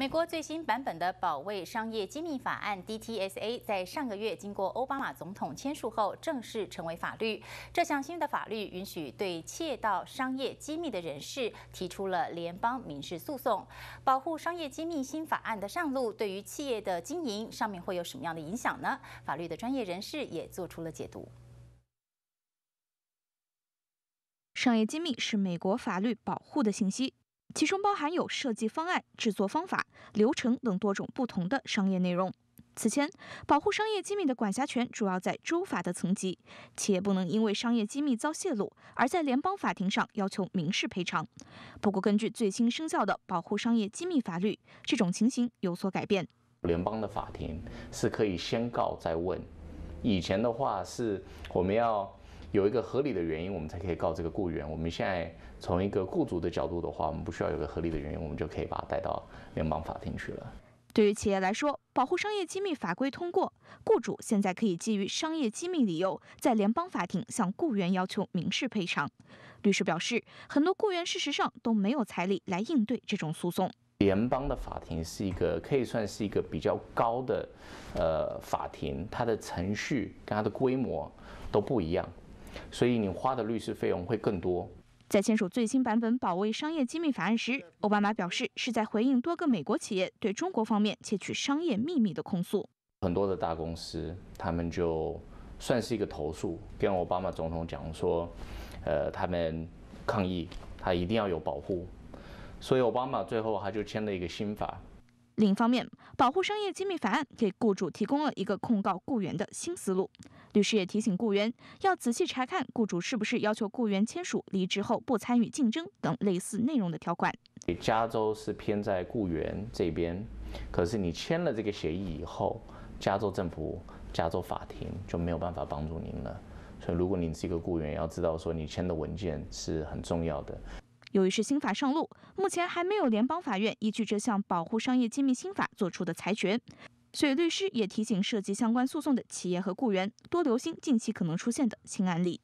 美国最新版本的《保卫商业机密法案》（DTSA） 在上个月经过奥巴马总统签署后，正式成为法律。这项新的法律允许对窃盗商业机密的人士提出了联邦民事诉讼。保护商业机密新法案的上路，对于企业的经营上面会有什么样的影响呢？法律的专业人士也做出了解读。商业机密是美国法律保护的信息。其中包含有设计方案、制作方法、流程等多种不同的商业内容。此前，保护商业机密的管辖权主要在州法的层级，企业不能因为商业机密遭泄露而在联邦法庭上要求民事赔偿。不过，根据最新生效的《保护商业机密法律》，这种情形有所改变。联邦的法庭是可以先告再问，以前的话是我们要。有一个合理的原因，我们才可以告这个雇员。我们现在从一个雇主的角度的话，我们不需要有个合理的原因，我们就可以把他带到联邦法庭去了。对于企业来说，保护商业机密法规通过，雇主现在可以基于商业机密理由，在联邦法庭向雇员要求民事赔偿。律师表示，很多雇员事实上都没有财力来应对这种诉讼。联邦的法庭是一个可以算是一个比较高的呃法庭，它的程序跟它的规模都不一样。所以你花的律师费用会更多。在签署最新版本《保卫商业机密法案》时，奥巴马表示是在回应多个美国企业对中国方面窃取商业秘密的控诉。很多的大公司，他们就算是一个投诉，跟奥巴马总统讲说，呃，他们抗议，他一定要有保护。所以奥巴马最后他就签了一个新法。另一方面，保护商业机密法案给雇主提供了一个控告雇员的新思路。律师也提醒雇员要仔细查看雇主是不是要求雇员签署离职后不参与竞争等类似内容的条款。加州是偏在雇员这边，可是你签了这个协议以后，加州政府、加州法庭就没有办法帮助您了。所以，如果您是一个雇员，要知道说你签的文件是很重要的。由于是新法上路，目前还没有联邦法院依据这项保护商业机密新法作出的裁决，所以律师也提醒涉及相关诉讼的企业和雇员多留心近期可能出现的新案例。